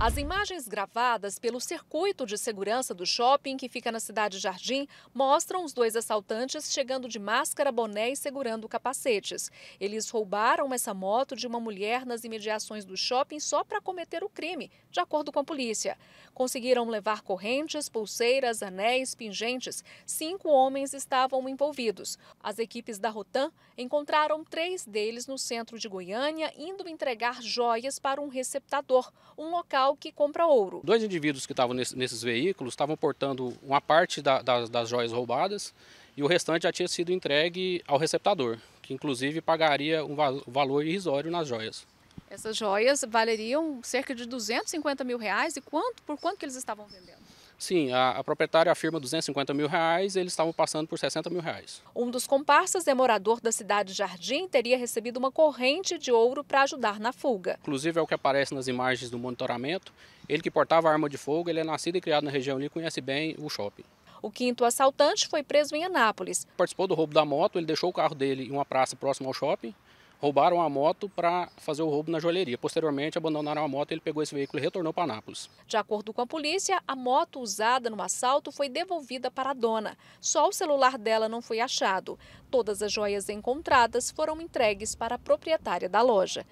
As imagens gravadas pelo circuito de segurança do shopping que fica na cidade Jardim mostram os dois assaltantes chegando de máscara, boné e segurando capacetes. Eles roubaram essa moto de uma mulher nas imediações do shopping só para cometer o crime, de acordo com a polícia. Conseguiram levar correntes, pulseiras, anéis, pingentes. Cinco homens estavam envolvidos. As equipes da Rotan encontraram três deles no centro de Goiânia indo entregar joias para um receptador, um local local que compra ouro. Dois indivíduos que estavam nesse, nesses veículos estavam portando uma parte da, da, das joias roubadas e o restante já tinha sido entregue ao receptador, que inclusive pagaria um valor irrisório nas joias. Essas joias valeriam cerca de 250 mil reais e quanto, por quanto que eles estavam vendendo? Sim, a, a, proprietária afirma 250 mil reais eles estavam passando por 60 mil reais. Um dos comparsas é morador da cidade Jardim teria recebido uma corrente de ouro para ajudar na fuga. Inclusive é o que aparece nas imagens do monitoramento. Ele que portava arma de fogo, ele é nascido e criado na região ali, conhece bem o shopping. O quinto assaltante foi preso em Anápolis. Participou do roubo da moto, ele deixou o carro dele em uma praça próxima ao shopping roubaram a moto para fazer o roubo na joalheria. Posteriormente, abandonaram a moto, ele pegou esse veículo e retornou para Anápolis. De acordo com a polícia, a moto usada no assalto foi devolvida para a dona. Só o celular dela não foi achado. Todas as joias encontradas foram entregues para a proprietária da loja.